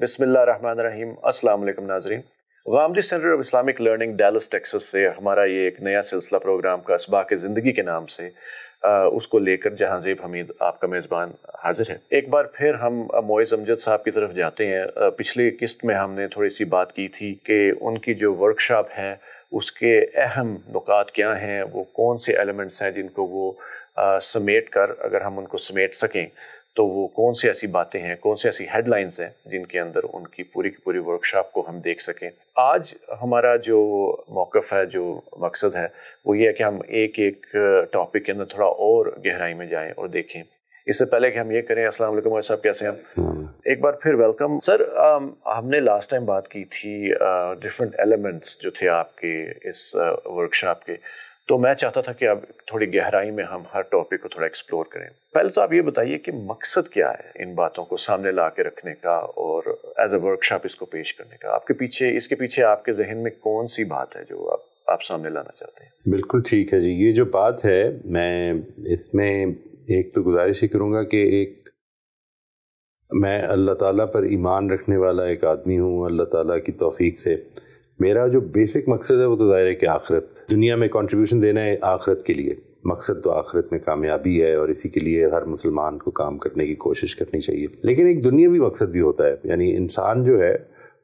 बिसमीम अल्लाम नाजरीन गामदी centre of Islamic learning Dallas Texas से हमारा ये एक नया सिलसिला प्रोग्राम का के ज़िंदगी के नाम से उसको लेकर जहाँजेब हमीद आपका मेज़बान हाजिर है एक बार फिर हम मोज अमजद साहब की तरफ जाते हैं पिछले किस्त में हमने थोड़ी सी बात की थी कि उनकी जो वर्कशॉप है उसके अहम नुकात क्या हैं वो कौन से एलिमेंट्स हैं जिनको वो समेट कर अगर हम उनको समेट सकें तो वो कौन सी ऐसी बातें हैं कौन सी ऐसी हेडलाइंस हैं जिनके अंदर उनकी पूरी की पूरी वर्कशॉप को हम देख सकें आज हमारा जो मौक़ है जो मकसद है वो ये है कि हम एक एक टॉपिक के अंदर थोड़ा और गहराई में जाएं और देखें इससे पहले कि हम ये करें असल वालेकुम साहब कैसे हैं हम्म। एक बार फिर वेलकम सर हमने लास्ट टाइम बात की थी डिफरेंट एलिमेंट्स जो थे आपके इस वर्कशॉप के तो मैं चाहता था कि अब थोड़ी गहराई में हम हर टॉपिक को थोड़ा एक्सप्लोर करें पहले तो आप ये बताइए कि मकसद क्या है इन बातों को सामने ला के रखने का और एज अ वर्कशॉप इसको पेश करने का आपके पीछे इसके पीछे आपके जहन में कौन सी बात है जो आप आप सामने लाना चाहते हैं बिल्कुल ठीक है जी ये जो बात है मैं इसमें एक तो गुजारिश ही करूँगा कि एक मैं अल्लाह ताला पर ईमान रखने वाला एक आदमी हूँ अल्लाह ताला की तौफीक से मेरा जो बेसिक मकसद है वो तो ज़ाहिर है कि आखिरत दुनिया में कंट्रीब्यूशन देना है आखिरत के लिए मकसद तो आखिरत में कामयाबी है और इसी के लिए हर मुसलमान को काम करने की कोशिश करनी चाहिए लेकिन एक दुनियावी मकसद भी होता है यानी इंसान जो है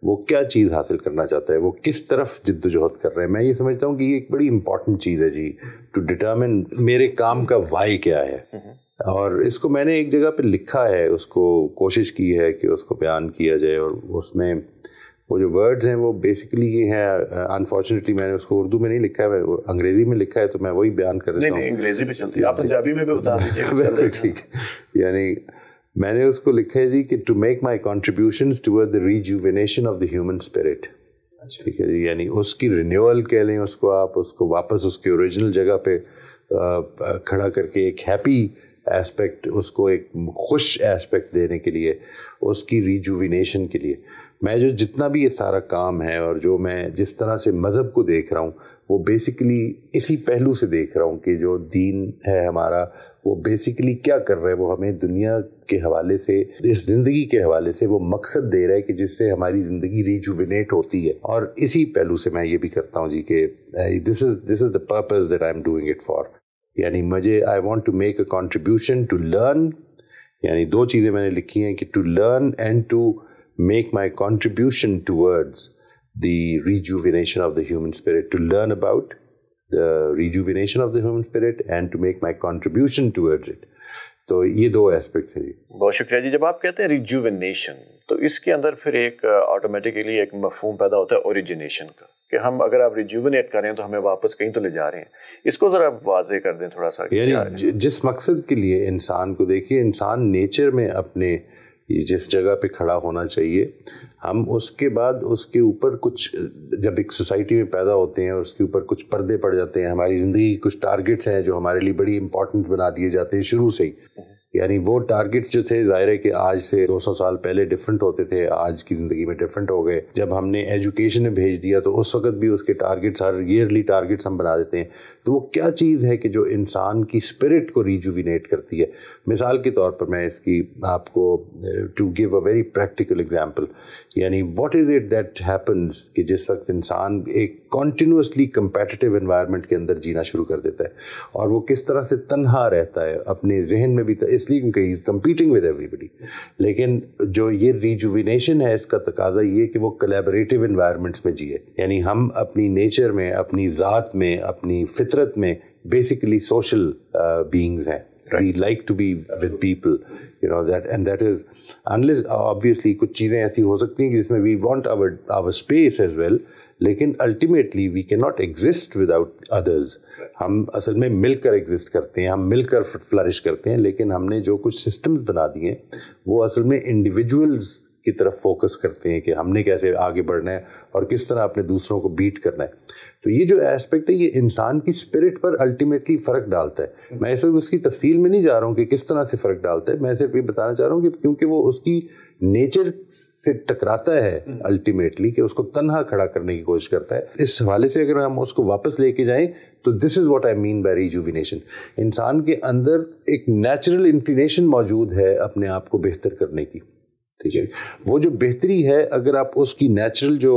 वो क्या चीज़ हासिल करना चाहता है वो किस तरफ जद्दोजहद कर रहे हैं मैं ये समझता हूँ कि ये एक बड़ी इंपॉर्टेंट चीज़ है जी टू डिटर्मिन मेरे काम का वाई क्या है और इसको मैंने एक जगह पे लिखा है उसको कोशिश की है कि उसको बयान किया जाए और उसमें वो जो वर्ड्स हैं वो बेसिकली ये है अनफॉर्चुनेटली uh, मैंने उसको उर्दू में नहीं लिखा है अंग्रेजी में लिखा है तो मैं वही बयान कर देता हूँ अंग्रेजी में चलती है आप पंजाबी में भी बता दीजिए ठीक है यानी मैंने उसको लिखा है जी कि to make my contribution toward the rejuvenation of the human spirit ठीक है जी यानी उसकी रिन्यूअल कह लें उसको आप उसको वापस उसके ओरिजिनल जगह पे uh, uh, खड़ा करके एक हैप्पी एस्पेक्ट उसको एक खुश एस्पेक्ट देने के लिए उसकी रिजुविनेशन के लिए मैं जो जितना भी ये सारा काम है और जो मैं जिस तरह से मज़हब को देख रहा हूँ वो बेसिकली इसी पहलू से देख रहा हूँ कि जो दीन है हमारा वो बेसिकली क्या कर रहा है वो हमें दुनिया के हवाले से इस ज़िंदगी के हवाले से वो मकसद दे रहा है कि जिससे हमारी ज़िंदगी रिजुविनेट होती है और इसी पहलू से मैं ये भी करता हूँ जी कि this is this is the purpose that I am doing it for यानी मुझे I want to make a contribution to learn यानी दो चीज़ें मैंने लिखी हैं कि to learn and to make my contribution towards the rejuvenation of the human spirit, to learn about the rejuvenation of the human spirit and to make my contribution towards it. तो ये दो एस्पेक्ट्स हैं जी बहुत शुक्रिया जी जब आप कहते हैं रिज्यूवनेशन तो इसके अंदर फिर एक ऑटोमेटिकली एक मफहम पैदा होता है ओरिजिनेशन का कि हम अगर आप रिज्यूवनेट करें तो हमें वापस कहीं तो ले जा रहे हैं इसको ज़रा वाजे कर दें थोड़ा सा यानी जिस मकसद के लिए इंसान को देखिए इंसान नेचर में अपने आ, जिस जगह पे खड़ा होना चाहिए हम उसके बाद उसके ऊपर कुछ जब एक सोसाइटी में पैदा होते हैं और उसके ऊपर कुछ पर्दे पड़ जाते हैं हमारी ज़िंदगी कुछ टारगेट्स हैं जो हमारे लिए बड़ी इंपॉर्टेंट बना दिए जाते हैं शुरू से ही यानी वो टारगेट्स जो थे जाहिर है कि आज से 200 साल पहले डिफरेंट होते थे आज की ज़िंदगी में डिफरेंट हो गए जब हमने एजुकेशन में भेज दिया तो उस वक्त भी उसके टारगेट्स हर ईयरली टारगेट्स हम बना देते हैं तो वो क्या चीज़ है कि जो इंसान की स्पिरिट को रिजुविनेट करती है मिसाल के तौर पर मैं इसकी आपको to give a very practical example यानी what is it that happens कि जिस वक्त इंसान एक कॉन्टीन्यूसली कम्पेटिटिव इन्वायरमेंट के अंदर जीना शुरू कर देता है और वो किस तरह से तनहा रहता है अपने जहन में भी तो इसलिए क्योंकि ही कम्पीटिंग विद एवरीबडी लेकिन जो ये रिजुविनेशन है इसका तकाजा ये कि वो कलेबरेटिव इन्वायरमेंट्स में जिए यानी हम अपनी नेचर में अपनी ज़ात में अपनी फितरत में बेसिकली सोशल बींग्स हैं right. we like to be Absolutely. with people you know that and that is unless obviously kuch cheezein aisi ho sakti hain jisme we want our our space as well lekin ultimately we cannot exist without others right. hum asal mein milkar exist karte hain hum milkar flourish karte hain lekin humne jo kuch systems बना दिए wo asal mein individuals की तरफ focus करते हैं कि हमने कैसे आगे बढ़ना है और किस तरह अपने दूसरों को बीट करना है तो ये जो एस्पेक्ट है ये इंसान की स्पिरिट पर अल्टीमेटली फ़र्क डालता है मैं सिर्फ उसकी तफसील में नहीं जा रहा हूँ कि किस तरह से फ़र्क डालता है मैं सिर्फ ये बताना चाह रहा हूँ कि क्योंकि वो उसकी नेचर से टकराता है अल्टीमेटली कि उसको तनहा खड़ा करने की कोशिश करता है इस हवाले से अगर हम उसको वापस लेके जाएं तो this is what I mean by rejuvenation इंसान के अंदर एक नेचुरल इंक्लिनेशन मौजूद है अपने आप को बेहतर करने की ठीक है वो जो बेहतरी है अगर आप उसकी नेचुरल जो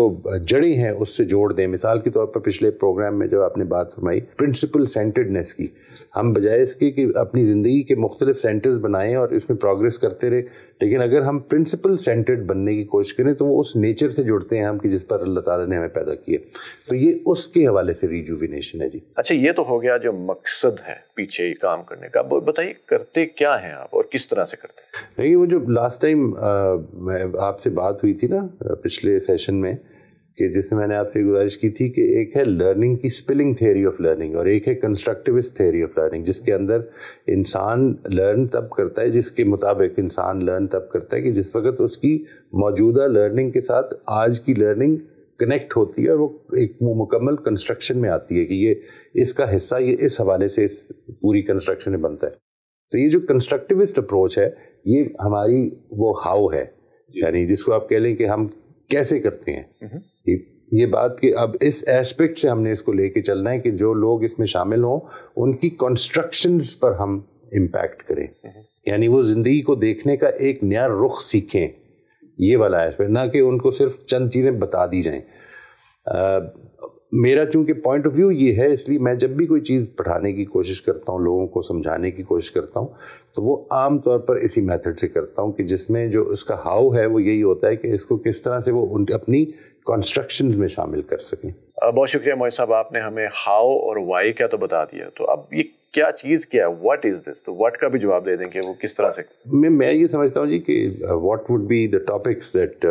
जड़ें हैं उससे जोड़ दें मिसाल के तौर पर पिछले प्रोग्राम में जब आपने बात फरमाई प्रिंसिपल सेंटर्डनेस की हम बजाय इसके कि अपनी ज़िंदगी के मुख्तलिफ सेंटर्स बनाएं और इसमें प्रोग्रेस करते रहे लेकिन अगर हम प्रिंसिपल सेंटर्ड बनने की कोशिश करें तो वो उस नेचर से जुड़ते हैं हम कि जिस पर अल्लाह ताला ने हमें पैदा किया तो ये उसके हवाले से रिजुविनेशन है जी अच्छा ये तो हो गया जो मकसद है पीछे ये काम करने का बताइए करते क्या हैं आप और किस तरह से करते हैं नहीं वो जो लास्ट टाइम आपसे बात हुई थी ना पिछले सेशन में कि जैसे मैंने आपसे गुजारिश की थी कि एक है लर्निंग की स्पिलिंग थ्योरी ऑफ लर्निंग और एक है कंस्ट्रक्टिविस्ट थ्योरी ऑफ लर्निंग जिसके अंदर इंसान लर्न तब करता है जिसके मुताबिक इंसान लर्न तब करता है कि जिस वक्त उसकी मौजूदा लर्निंग के साथ आज की लर्निंग कनेक्ट होती है और वो एक मुकम्मल कंस्ट्रक्शन में आती है कि ये इसका हिस्सा ये इस हवाले से इस पूरी कंस्ट्रक्शन में बनता है तो ये जो कंस्ट्रक्टिविस्ट अप्रोच है ये हमारी वो हाउ है यानी जिसको आप कह लें कि हम कैसे करते हैं हम्म। ये बात कि अब इस एस्पेक्ट से हमने इसको लेके चलना है कि जो लोग इसमें शामिल हों उनकी कंस्ट्रक्शन पर हम इम्पैक्ट करें यानी वो ज़िंदगी को देखने का एक नया रुख सीखें ये वाला एस्पेक्ट ना कि उनको सिर्फ चंद चीज़ें बता दी जाएं मेरा चूंकि पॉइंट ऑफ व्यू ये है इसलिए मैं जब भी कोई चीज़ पढ़ाने की कोशिश करता हूँ लोगों को समझाने की कोशिश करता हूँ तो वो आम तौर पर इसी मेथड से करता हूँ कि जिसमें जो उसका हाउ है वो यही होता है कि इसको किस तरह से वो अपनी कंस्ट्रक्शन में शामिल कर सकें बहुत शुक्रिया मोहित साहब आपने हमें हाउ और वाई क्या तो बता दिया तो अब ये क्या चीज़ क्या है वट इज़ दिस तो वट का भी जवाब दे देंगे वो किस तरह से मैं मैं ये समझता हूँ जी कि what would be the topics that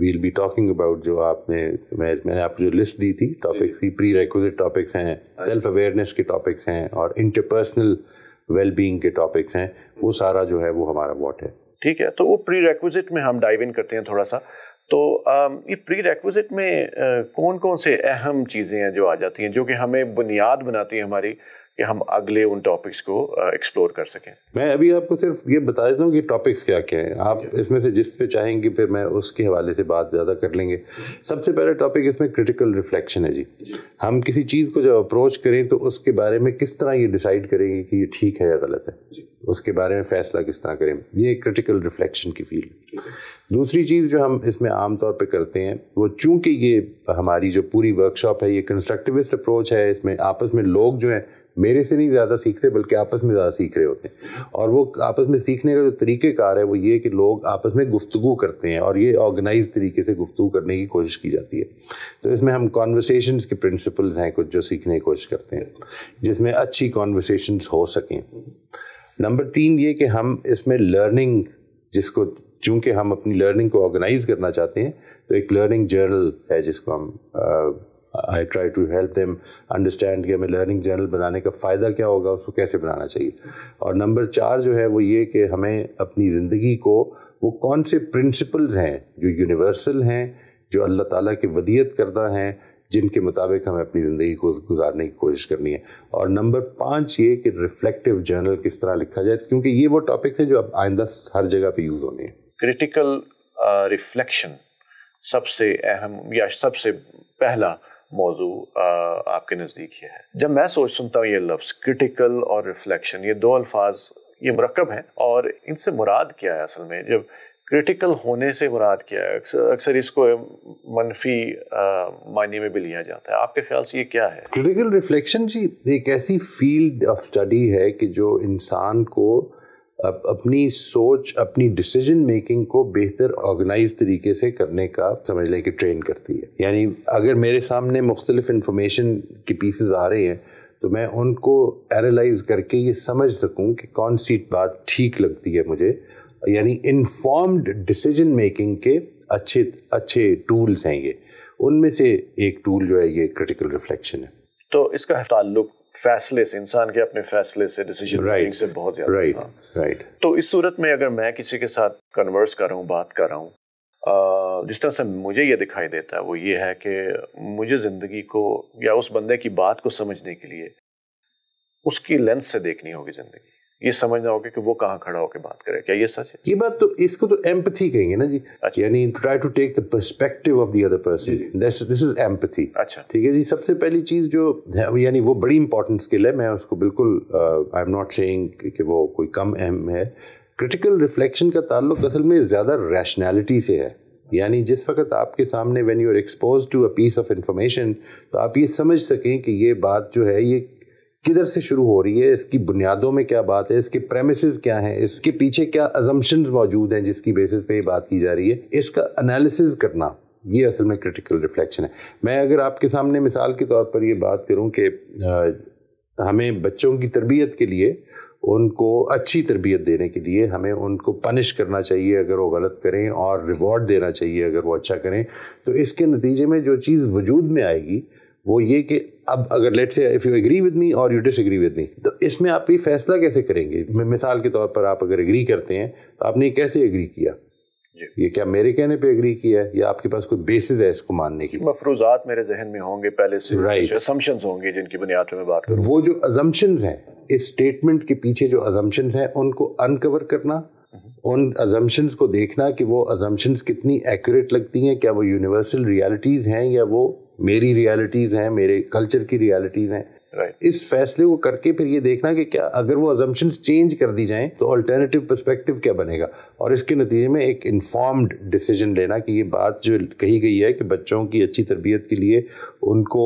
we'll be talking about जो आपने मैं मैंने आपको जो लिस्ट दी थी टॉपिक्स की प्री रिक्विजिट टॉपिक्स हैं सेल्फ अच्छा। अवेयरनेस के टॉपिक्स हैं और इंटरपर्सनल वेलबींग के टॉपिक्स हैं वो सारा जो है वो हमारा वॉट है ठीक है तो वो प्री रेक्विजिट में हम डाइव इन करते हैं थोड़ा सा तो um, ये प्री रेक्विजिट में uh, कौन कौन से अहम चीज़ें हैं जो आ जाती हैं जो कि हमें बुनियाद बनाती है हमारी कि हम अगले उन टॉपिक्स को एक्सप्लोर uh, कर सकें मैं अभी आपको सिर्फ ये बता देता हूँ कि टॉपिक्स क्या क्या हैं आप इसमें से जिस पे चाहेंगे फिर मैं उसके हवाले से बात ज़्यादा कर लेंगे सबसे पहला टॉपिक इसमें क्रिटिकल रिफ्लेक्शन है जी हम किसी चीज़ को जब अप्रोच करें तो उसके बारे में किस तरह ये डिसाइड करेंगे कि ये ठीक है या गलत है उसके बारे में फ़ैसला किस तरह करें ये क्रिटिकल रिफ्लेक्शन की फील्ड दूसरी चीज़ जो हम इसमें आम तौर पर करते हैं वो चूँकि ये हमारी जो पूरी वर्कशॉप है ये कंस्ट्रक्टिविस्ट अप्रोच है इसमें आपस में लोग जो हैं मेरे से नहीं ज़्यादा सीखते बल्कि आपस में ज़्यादा सीख रहे होते हैं और वो आपस में सीखने का जो तरीक़ेकार है वो ये कि लोग आपस में गुफ्तु करते हैं और ये ऑर्गेनाइज तरीके से गुफ्तु करने की कोशिश की जाती है तो इसमें हम कॉन्वर्सेशन के प्रिंसिपल्स हैं कुछ जो सीखने की कोशिश करते हैं जिसमें अच्छी कॉन्वर्सेशन हो सकें नंबर तीन ये कि हम इसमें लर्निंग जिसको चूंकि हम अपनी लर्निंग को ऑर्गेनाइज करना चाहते हैं तो एक लर्निंग जर्नल है जिसको हम I try to help them understand कि हमें लर्निंग जर्नल बनाने का फ़ायदा क्या होगा उसको कैसे बनाना चाहिए और नंबर चार जो है वो ये कि हमें अपनी ज़िंदगी को वो कौन से प्रिंसिपल्स हैं जो यूनिवर्सल हैं जो अल्लाह ताला के वदियत करता हैं जिनके मुताबिक हमें अपनी ज़िंदगी को गुजारने की कोशिश करनी है और नंबर पाँच ये कि रिफ्लेक्टिव जर्नल किस तरह लिखा जाए क्योंकि ये वो टॉपिक्स हैं जो अब आइंदा हर जगह पे यूज़ होने हैं क्रिटिकल रिफ्लेक्शन uh, सबसे अहम या सबसे पहला मौजू uh, आपके नज़दीक ये है जब मैं सोच सुनता हूँ ये लफ्ज़ क्रिटिकल और रिफ्लेक्शन ये दो अल्फाज ये मरकब हैं और इनसे मुराद क्या है असल में जब क्रिटिकल होने से मुराद क्या है अक्सर इसको मनफी uh, मायने में भी लिया जाता है आपके ख्याल से ये क्या है क्रिटिकल रिफ्लेक्शन जी एक ऐसी फील्ड ऑफ स्टडी है कि जो इंसान को अपनी सोच अपनी डिसीजन मेकिंग को बेहतर ऑर्गेनाइज तरीके से करने का समझ लें कि ट्रेन करती है यानी अगर मेरे सामने मुख्तलिफ इंफॉर्मेशन के पीसेज आ रहे हैं तो मैं उनको एनालाइज करके ये समझ सकूं कि कौन सी बात ठीक लगती है मुझे यानी इन्फॉर्म्ड डिसीजन मेकिंग के अच्छे अच्छे टूल्स हैं ये उनमें से एक टूल जो है ये क्रिटिकल रिफ्लेक्शन है तो इसका ताल्लुक फैसले से इंसान के अपने फैसले से डिसीजन राइट से बहुत ज्यादा राइट हाँ। राइट तो इस सूरत में अगर मैं किसी के साथ कन्वर्स कर रहा हूँ बात कर रहा हूँ जिस तरह से मुझे ये दिखाई देता है वो ये है कि मुझे ज़िंदगी को या उस बंदे की बात को समझने के लिए उसकी लेंस से देखनी होगी ज़िंदगी ये समझना होगा कि वो कहाँ खड़ा होकर बात करे क्या ये सच है ये बात तो इसको तो एम्पथी कहेंगे ना जी अच्छा। यानी try to take the perspective of the other person this is empathy अच्छा ठीक है जी सबसे पहली चीज़ जो यानी वो बड़ी इंपॉर्टेंट स्किल है मैं उसको बिल्कुल आई एम नॉट सेइंग कि वो कोई कम अहम है क्रिटिकल रिफ्लेक्शन का ताल्लुक असल में ज़्यादा रैशनैलिटी से है यानी जिस वक्त आपके सामने when you are expose to a piece of information तो आप ये समझ सकें कि ये बात जो है ये किधर से शुरू हो रही है इसकी बुनियादों में क्या बात है इसके प्रेमिस क्या हैं इसके पीछे क्या अजम्पन मौजूद हैं जिसकी बेसिस पे ये बात की जा रही है इसका एनालिसिस करना ये असल में क्रिटिकल रिफ्लेक्शन है मैं अगर आपके सामने मिसाल के तौर पर ये बात करूँ कि हमें बच्चों की तरबियत के लिए उनको अच्छी तरबियत देने के लिए हमें उनको पनिश करना चाहिए अगर वो गलत करें और रिवॉर्ड देना चाहिए अगर वो अच्छा करें तो इसके नतीजे में जो चीज़ वजूद में आएगी वो ये कि अब अगर let say if you agree with me और यू डिसएग्री विद मी तो इसमें आप ये फैसला कैसे करेंगे मिसाल के तौर पर आप अगर एग्री करते हैं तो आपने कैसे एग्री किया ये क्या मेरे कहने पे एग्री किया है या आपके पास कोई बेसिस है इसको मानने की मफरूजात मेरे जहन में होंगे पहले से राइट होंगे जिनकी बुनियाद में बात करूँ वो जो अजम्पन हैं इस स्टेटमेंट के पीछे जो अजम्पशंस हैं उनको अनकवर करना हम्म। उन अजम्पन्स को देखना कि वो अजम्पन्स कितनी एक्यूरेट लगती हैं क्या वो यूनिवर्सल रियलिटीज़ हैं या वो मेरी रियलिटीज़ हैं मेरे कल्चर की रियलिटीज़ हैं right. इस फैसले को करके फिर ये देखना कि क्या अगर वो अजम्पन्स चेंज कर दी जाएं तो अल्टरनेटिव पर्सपेक्टिव क्या बनेगा और इसके नतीजे में एक इन्फॉर्म्ड डिसीजन लेना कि ये बात जो कही गई है कि बच्चों की अच्छी तरबियत के लिए उनको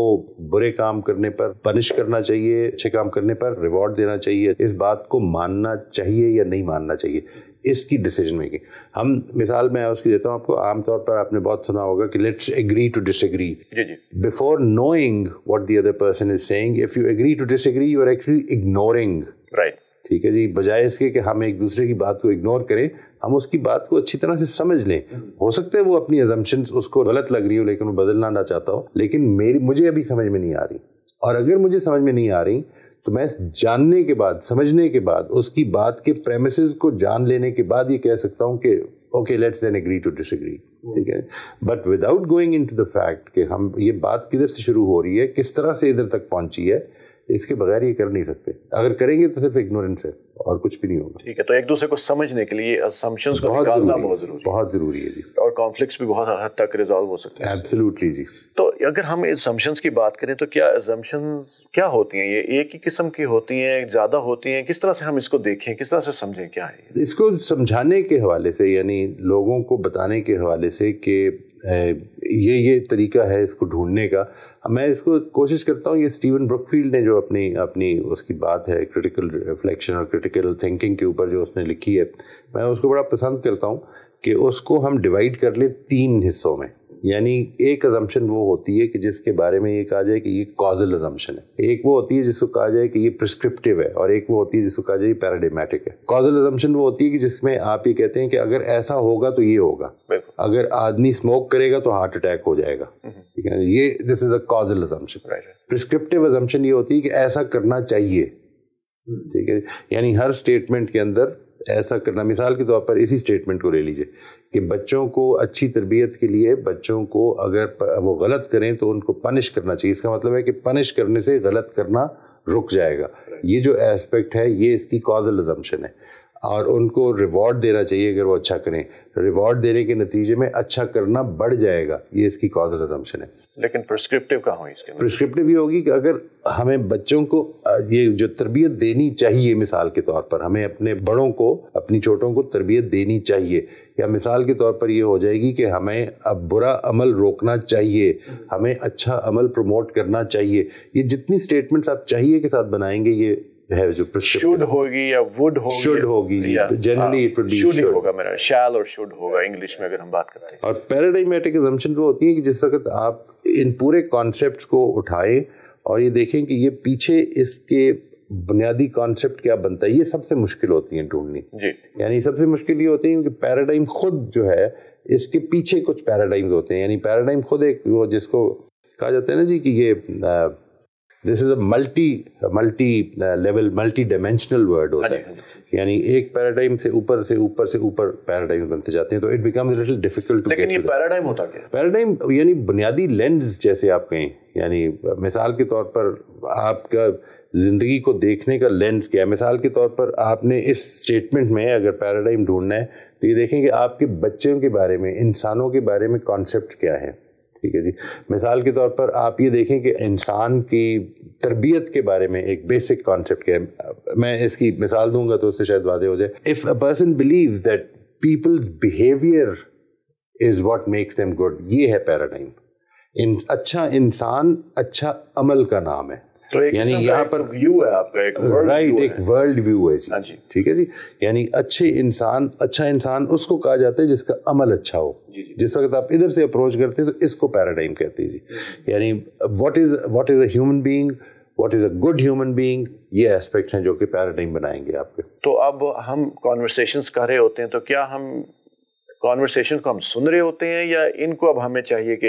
बुरे काम करने पर पनिश करना चाहिए अच्छे काम करने पर रिवॉर्ड देना चाहिए इस बात को मानना चाहिए या नहीं मानना चाहिए इसकी डिसीजन मेकिंग हम मिसाल मैं उसकी देता हूँ आपको आमतौर पर आपने बहुत सुना होगा कि let's agree to disagree before knowing what the other person is saying if you agree to disagree you are actually ignoring right ठीक है जी बजाय इसके कि हम एक दूसरे की बात को इग्नोर करें हम उसकी बात को अच्छी तरह से समझ लें हो सकता है वो अपनी एजम्पन उसको गलत लग रही हो लेकिन वो बदलना ना चाहता हो लेकिन मेरी मुझे अभी समझ में नहीं आ रही और अगर मुझे समझ में नहीं आ रही तो मैं जानने के बाद समझने के बाद उसकी बात के प्रेमिस को जान लेने के बाद ये कह सकता हूँ कि okay let's then agree to disagree ठीक है but without going into the fact कि हम ये बात किधर से शुरू हो रही है किस तरह से इधर तक पहुँची है इसके बगैर ये कर नहीं सकते अगर करेंगे तो सिर्फ इग्नोरेंस है और कुछ भी नहीं होगा ठीक है तो एक दूसरे को समझने के लिए असम्पशंस को निकालना बहुत जरूरी बहुत जरूरी है जी और कॉन्फ्लिक्ट्स भी बहुत हद तक रिजॉल्व हो सकते हैं एब्सोल्युटली जी तो अगर हम एजम्पशंस की बात करें तो क्या एजम्पशंस क्या होती हैं ये एक ही किस्म की होती हैं ज़्यादा होती हैं किस तरह से हम इसको देखें किस तरह से समझें क्या है इसको समझाने के हवाले से यानी लोगों को बताने के हवाले से कि ये ये तरीका है इसको ढूंढने का मैं इसको कोशिश करता हूँ ये स्टीवन ब्रुकफील्ड ने जो अपनी अपनी उसकी बात है क्रिटिकल रिफ्लेक्शन और क्रिटिकल थिंकिंग के ऊपर जो उसने लिखी है मैं उसको बड़ा पसंद करता हूँ कि उसको हम डिवाइड कर ले तीन हिस्सों में यानी एक अजम्पन वो होती है कि जिसके बारे में ये कहा जाए कि ये कॉजल अजम्पन है एक वो होती है जिसको कहा जाए कि ये प्रिस्क्रिप्टिव है और एक वो होती है जिसको कहा जाए पैराडिमेटिक है कॉजल अजम्पन वो होती है कि जिसमें आप ये कहते हैं कि अगर ऐसा होगा तो ये होगा अगर आदमी स्मोक करेगा तो हार्ट अटैक हो जाएगा हम्म। ठीक है ये this is a causal assumption prescriptive assumption ये होती है कि ऐसा करना चाहिए हम्म। ठीक है यानी हर स्टेटमेंट के अंदर ऐसा करना मिसाल के तौर पर इसी स्टेटमेंट को ले लीजिए कि बच्चों को अच्छी तरबियत के लिए बच्चों को अगर वो गलत करें तो उनको पनिश करना चाहिए इसका मतलब है कि पनिश करने से गलत करना रुक जाएगा ये जो एस्पेक्ट है ये इसकी कॉजल एजम्पन है और उनको रिवॉर्ड देना चाहिए अगर वो अच्छा करें रिवॉर्ड देने के नतीजे में अच्छा करना बढ़ जाएगा ये इसकी कॉजल अजम्पन है लेकिन प्रिस्क्रिप्टिव कहाँ होगी इसके प्रिस्क्रिप्टिव ये होगी कि अगर हमें बच्चों को ये जो तरबियत देनी चाहिए मिसाल के तौर पर हमें अपने बड़ों को अपनी छोटों को तरबियत देनी चाहिए या मिसाल के तौर पर यह हो जाएगी कि हमें अब बुरा अमल रोकना चाहिए हमें अच्छा अमल प्रमोट करना चाहिए ये जितनी स्टेटमेंट्स आप चाहिए के साथ बनाएंगे ये है जो शुड होगी या वुड होगी शुड होगी जनरली इट वुड शुड होगा मेरा शैल और शुड होगा इंग्लिश में अगर हम बात करते हैं और पैराडाइमेटिक अजम्पशन वो होती है कि जिस वक्त आप इन पूरे कॉन्सेप्ट को उठाएं और ये देखें कि ये पीछे इसके बुनियादी कॉन्सेप्ट क्या बनता है ये सबसे मुश्किल होती है ढूंढनी जी यानी सबसे मुश्किल ये होती है क्योंकि पैराडाइम खुद जो है इसके पीछे कुछ पैराडाइम्स होते हैं यानी पैराडाइम खुद एक वो जिसको कहा जाता है ना जी कि ये this is a multi multi level multi dimensional word होता है हाँ यानी एक पैराडाइम से ऊपर से ऊपर से ऊपर पैराडाइम बनते जाते हैं तो इट बिकम्स लिटिल डिफिकल्ट लेकिन ये पैराडाइम होता क्या पैराडाइम यानी बुनियादी लेंस जैसे आप कहें यानी मिसाल के तौर पर आपका ज़िंदगी को देखने का लेंस क्या है मिसाल के तौर पर आपने इस स्टेटमेंट में अगर पैराडाइम ढूंढना है तो ये देखें कि आपके बच्चों के बारे में इंसानों के बारे में कॉन्सेप्ट क्या है ठीक है जी मिसाल के तौर पर आप ये देखें कि इंसान की तरबियत के बारे में एक बेसिक कॉन्सेप्ट क्या है मैं इसकी मिसाल दूंगा तो उससे शायद वादे हो जाए if a person believe that people behaviour is what makes them good ये है पैराडाइम इन अच्छा इंसान अच्छा अमल का नाम है तो यानी यहाँ पर व्यू है आपका एक राइट एक वर्ल्ड व्यू है हाँ जी ठीक है जी यानी अच्छे इंसान अच्छा इंसान उसको कहा जाता है जिसका अमल अच्छा हो जिस वक्त आप इधर से अप्रोच करते हैं तो इसको पैराडाइम कहते हैं जी यानी what is what is a human being what is a good human being ये एस्पेक्ट्स हैं जो कि पैराडाइम बनाएंगे आपके तो अब हम कॉन्वर्सेशन कर रहे होते हैं तो क्या हम कॉन्वर्सेशन को हम सुन रहे होते हैं या इनको अब हमें चाहिए कि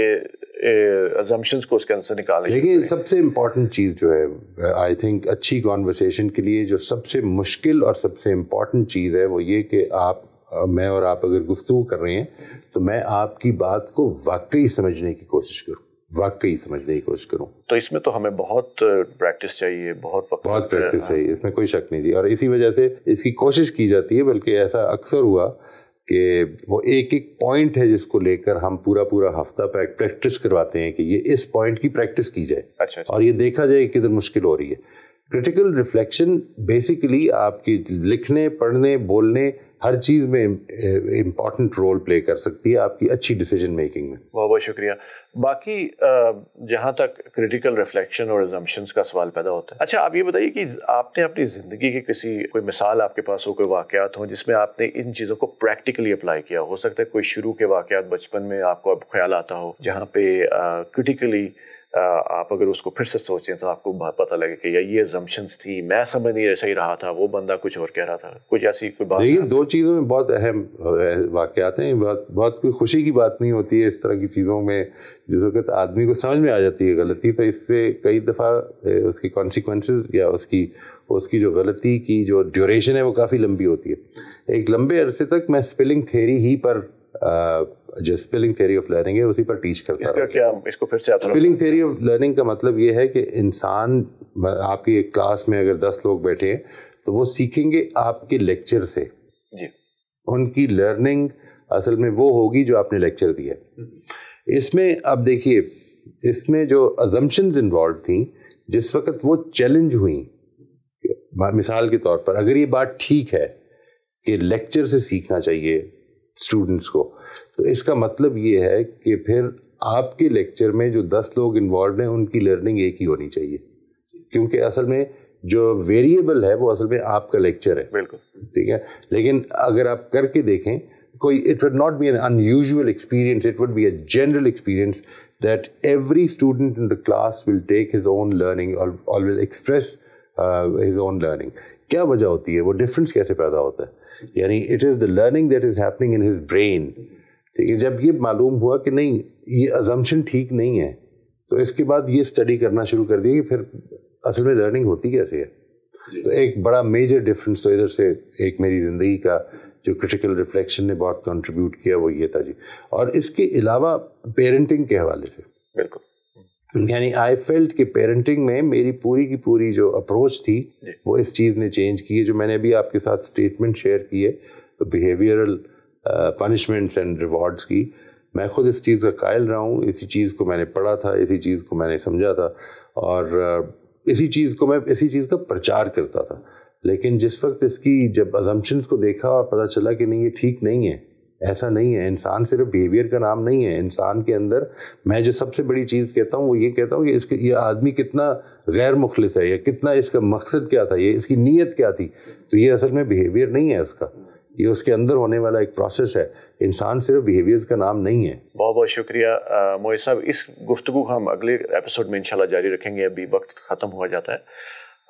अजम्पशंस को उसके अंदर निकालें देखिए सबसे इम्पॉर्टेंट चीज़ जो है आई थिंक अच्छी कॉन्वर्सेशन के लिए जो सबसे मुश्किल और सबसे इम्पॉर्टेंट चीज़ है वो ये कि आप मैं और आप अगर गुफ्तु कर रहे हैं तो मैं आपकी बात को वाकई समझने की कोशिश करूँ वाकई समझने की कोशिश करूँ तो इसमें तो हमें बहुत प्रैक्टिस चाहिए बहुत बहुत प्रैक्टिस चाहिए हाँ। इसमें कोई शक नहीं थी और इसी वजह से इसकी कोशिश की जाती है बल्कि ऐसा अक्सर हुआ कि वो एक एक पॉइंट है जिसको लेकर हम पूरा पूरा हफ्ता प्रैक्टिस करवाते हैं कि ये इस पॉइंट की प्रैक्टिस की जाए अच्छा, अच्छा। और ये देखा जाए किधर मुश्किल हो रही है क्रिटिकल रिफ्लेक्शन बेसिकली आपकी लिखने पढ़ने बोलने हर चीज़ में इम्पॉर्टेंट रोल प्ले कर सकती है आपकी अच्छी डिसीजन मेकिंग में बहुत बहुत शुक्रिया बाकी जहाँ तक क्रिटिकल रिफ्लेक्शन और एजम्पन्स का सवाल पैदा होता है अच्छा आप ये बताइए कि आपने अपनी ज़िंदगी की किसी कोई मिसाल आपके पास हो कोई वाक़ात हो जिसमें आपने इन चीज़ों को प्रैक्टिकली अप्लाई किया हो सकता है कोई शुरू के वाक़ात बचपन में आपको अब ख्याल आता हो जहाँ पे क्रिटिकली uh, आप अगर उसको फिर से सोचें तो आपको पता लगे कि ये एजम्पन्स थी मैं समझ नहीं सही रहा था वो बंदा कुछ और कह रहा था कुछ ऐसी कोई बात नहीं दो चीज़ों में बहुत अहम वाक़ात हैं बहुत बहुत कोई खुशी की बात नहीं होती है इस तरह की चीज़ों में जिस वक्त आदमी को समझ में आ जाती है गलती तो इससे कई दफ़ा उसकी कॉन्सिक्वेंस या उसकी उसकी जो गलती की जो ड्यूरेशन है वो काफ़ी लंबी होती है एक लंबे अरसे तक मैं स्पेलिंग थेरी ही पर जो स्पेलिंग थ्योरी ऑफ लर्निंग है उसी पर टीच करता इसका क्या इसको फिर से स्पेलिंग थ्योरी ऑफ लर्निंग का मतलब ये है कि इंसान आपकी एक क्लास में अगर दस लोग बैठे हैं तो वो सीखेंगे आपके लेक्चर से जी उनकी लर्निंग असल में वो होगी जो आपने लेक्चर दिया इसमें अब देखिए इसमें जो अजम्पन इन्वॉल्व थी जिस वक्त वो चैलेंज हुई मिसाल के तौर पर अगर ये बात ठीक है कि लेक्चर से सीखना चाहिए स्टूडेंट्स को तो इसका मतलब ये है कि फिर आपके लेक्चर में जो दस लोग इन्वॉल्व हैं उनकी लर्निंग एक ही होनी चाहिए क्योंकि असल में जो वेरिएबल है वो असल में आपका लेक्चर है बिल्कुल ठीक है लेकिन अगर आप करके देखें कोई it would not be an unusual experience it would be a general experience that every student in the class will take his own learning और will express his own learning क्या वजह होती है वो डिफरेंस कैसे पैदा होता है यानी it is the learning that is happening in his brain ठीक है जब ये मालूम हुआ कि नहीं ये अजम्पन ठीक नहीं है तो इसके बाद ये स्टडी करना शुरू कर दिया कि फिर असल में लर्निंग होती कैसे है तो एक बड़ा मेजर डिफरेंस तो इधर से एक मेरी ज़िंदगी का जो क्रिटिकल रिफ्लेक्शन ने बहुत कंट्रीब्यूट किया वो ये था जी और इसके अलावा पेरेंटिंग के हवाले से बिल्कुल यानी आई फेल्ट कि पेरेंटिंग में मेरी पूरी की पूरी जो अप्रोच थी वो इस चीज़ ने चेंज की है जो मैंने अभी आपके साथ स्टेटमेंट शेयर किए तो बिहेवियरल पनिशमेंट्स एंड रिवॉर्ड्स की मैं खुद इस चीज़ का कायल रहा हूँ इसी चीज़ को मैंने पढ़ा था इसी चीज़ को मैंने समझा था और uh, इसी चीज़ को मैं इसी चीज़ का प्रचार करता था लेकिन जिस वक्त इसकी जब अजम्पन्स को देखा और पता चला कि नहीं ये ठीक नहीं है ऐसा नहीं है इंसान सिर्फ बिहेवियर का नाम नहीं है इंसान के अंदर मैं जो सबसे बड़ी चीज़ कहता हूँ वो ये कहता हूँ कि इसके ये आदमी कितना गैर मुखलिस है या कितना इसका मकसद क्या था ये इसकी नीयत क्या थी तो ये असल में बिहेवियर नहीं है इसका ये उसके अंदर होने वाला एक प्रोसेस है इंसान सिर्फ बिहेवियर्स का नाम नहीं है बहुत बहुत शुक्रिया मोहित साहब इस गुफ्तु हम अगले एपिसोड में इंशाल्लाह जारी रखेंगे अभी वक्त ख़त्म हुआ जाता है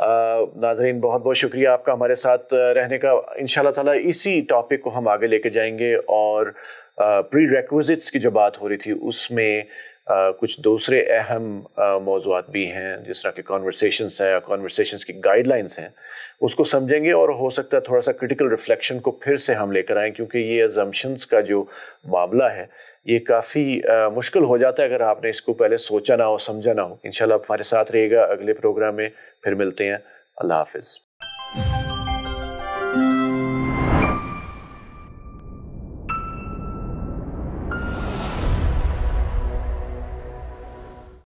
नाजरीन बहुत बहुत शुक्रिया आपका हमारे साथ रहने का इन ताला इसी टॉपिक को हम आगे लेके जाएंगे और प्री रेक्विज़िट्स की जो बात हो रही थी उसमें आ, कुछ दूसरे अहम मौजूद भी हैं जिस तरह के कॉन्वर्सेशंस हैं कॉन्वर्सेशंस की गाइडलाइंस हैं उसको समझेंगे और हो सकता है थोड़ा सा क्रिटिकल रिफ्लेक्शन को फिर से हम लेकर आएँ क्योंकि ये एजम्पन्स का जो मामला है ये काफ़ी मुश्किल हो जाता है अगर आपने इसको पहले सोचा ना हो समझा ना हो इन हमारे साथ रहेगा अगले प्रोग्राम में फिर मिलते हैं अल्लाह हाफिज़